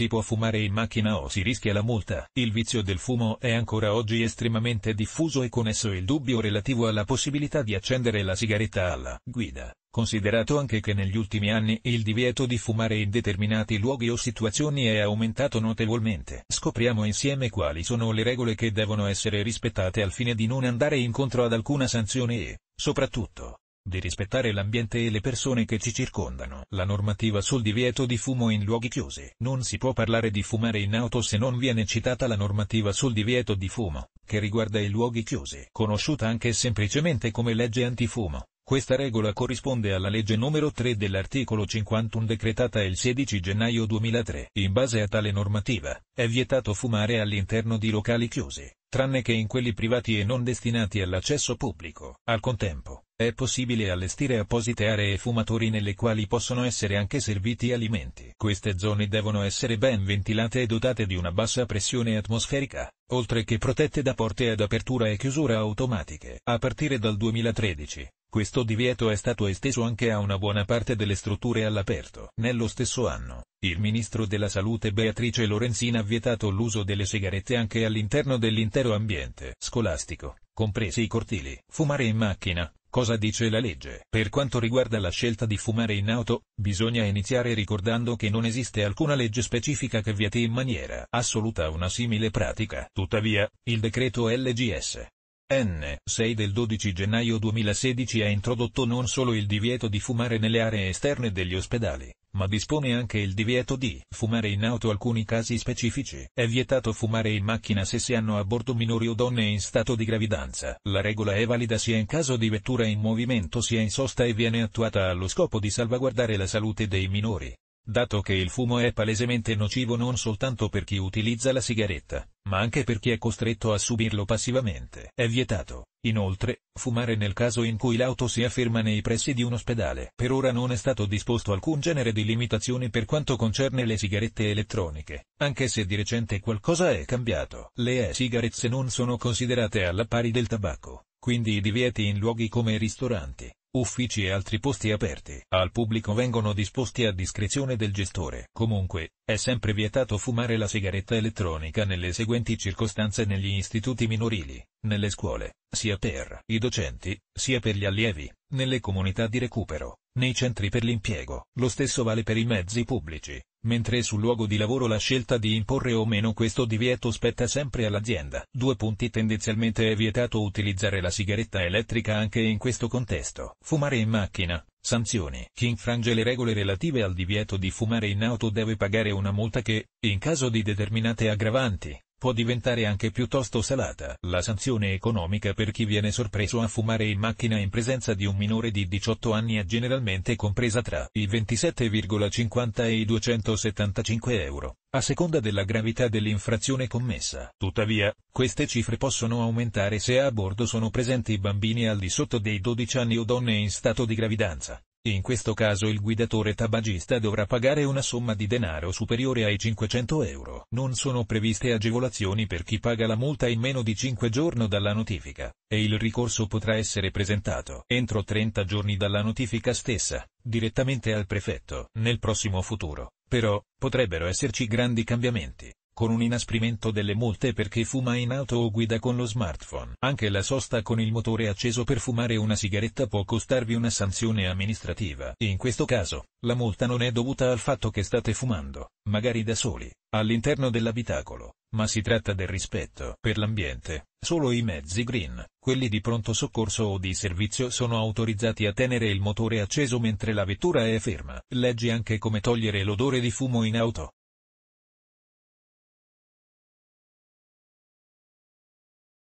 si può fumare in macchina o si rischia la multa. Il vizio del fumo è ancora oggi estremamente diffuso e con esso il dubbio relativo alla possibilità di accendere la sigaretta alla guida. Considerato anche che negli ultimi anni il divieto di fumare in determinati luoghi o situazioni è aumentato notevolmente. Scopriamo insieme quali sono le regole che devono essere rispettate al fine di non andare incontro ad alcuna sanzione e, soprattutto, di rispettare l'ambiente e le persone che ci circondano. La normativa sul divieto di fumo in luoghi chiusi. Non si può parlare di fumare in auto se non viene citata la normativa sul divieto di fumo, che riguarda i luoghi chiusi. Conosciuta anche semplicemente come legge antifumo. Questa regola corrisponde alla legge numero 3 dell'articolo 51 decretata il 16 gennaio 2003. In base a tale normativa, è vietato fumare all'interno di locali chiusi, tranne che in quelli privati e non destinati all'accesso pubblico. Al contempo, è possibile allestire apposite aree e fumatori nelle quali possono essere anche serviti alimenti. Queste zone devono essere ben ventilate e dotate di una bassa pressione atmosferica, oltre che protette da porte ad apertura e chiusura automatiche. A partire dal 2013, questo divieto è stato esteso anche a una buona parte delle strutture all'aperto. Nello stesso anno, il ministro della salute Beatrice Lorenzina ha vietato l'uso delle sigarette anche all'interno dell'intero ambiente scolastico, compresi i cortili. Fumare in macchina, Cosa dice la legge? Per quanto riguarda la scelta di fumare in auto, bisogna iniziare ricordando che non esiste alcuna legge specifica che vieti in maniera assoluta una simile pratica. Tuttavia, il decreto LGS. N. 6 del 12 gennaio 2016 ha introdotto non solo il divieto di fumare nelle aree esterne degli ospedali, ma dispone anche il divieto di fumare in auto alcuni casi specifici. È vietato fumare in macchina se si hanno a bordo minori o donne in stato di gravidanza. La regola è valida sia in caso di vettura in movimento sia in sosta e viene attuata allo scopo di salvaguardare la salute dei minori dato che il fumo è palesemente nocivo non soltanto per chi utilizza la sigaretta, ma anche per chi è costretto a subirlo passivamente. È vietato, inoltre, fumare nel caso in cui l'auto si afferma nei pressi di un ospedale. Per ora non è stato disposto alcun genere di limitazioni per quanto concerne le sigarette elettroniche, anche se di recente qualcosa è cambiato. Le e-sigarette non sono considerate alla pari del tabacco, quindi i divieti in luoghi come i ristoranti, Uffici e altri posti aperti al pubblico vengono disposti a discrezione del gestore. Comunque, è sempre vietato fumare la sigaretta elettronica nelle seguenti circostanze negli istituti minorili, nelle scuole, sia per i docenti, sia per gli allievi, nelle comunità di recupero, nei centri per l'impiego. Lo stesso vale per i mezzi pubblici, mentre sul luogo di lavoro la scelta di imporre o meno questo divieto spetta sempre all'azienda. Due punti tendenzialmente è vietato utilizzare la sigaretta elettrica anche in questo contesto. Fumare in macchina. Sanzioni. Chi infrange le regole relative al divieto di fumare in auto deve pagare una multa che, in caso di determinate aggravanti, può diventare anche piuttosto salata. La sanzione economica per chi viene sorpreso a fumare in macchina in presenza di un minore di 18 anni è generalmente compresa tra i 27,50 e i 275 euro, a seconda della gravità dell'infrazione commessa. Tuttavia, queste cifre possono aumentare se a bordo sono presenti bambini al di sotto dei 12 anni o donne in stato di gravidanza. In questo caso il guidatore tabagista dovrà pagare una somma di denaro superiore ai 500 euro. Non sono previste agevolazioni per chi paga la multa in meno di 5 giorni dalla notifica, e il ricorso potrà essere presentato entro 30 giorni dalla notifica stessa, direttamente al prefetto. Nel prossimo futuro, però, potrebbero esserci grandi cambiamenti con un inasprimento delle multe per chi fuma in auto o guida con lo smartphone. Anche la sosta con il motore acceso per fumare una sigaretta può costarvi una sanzione amministrativa. In questo caso, la multa non è dovuta al fatto che state fumando, magari da soli, all'interno dell'abitacolo, ma si tratta del rispetto per l'ambiente. Solo i mezzi green, quelli di pronto soccorso o di servizio sono autorizzati a tenere il motore acceso mentre la vettura è ferma. Leggi anche come togliere l'odore di fumo in auto.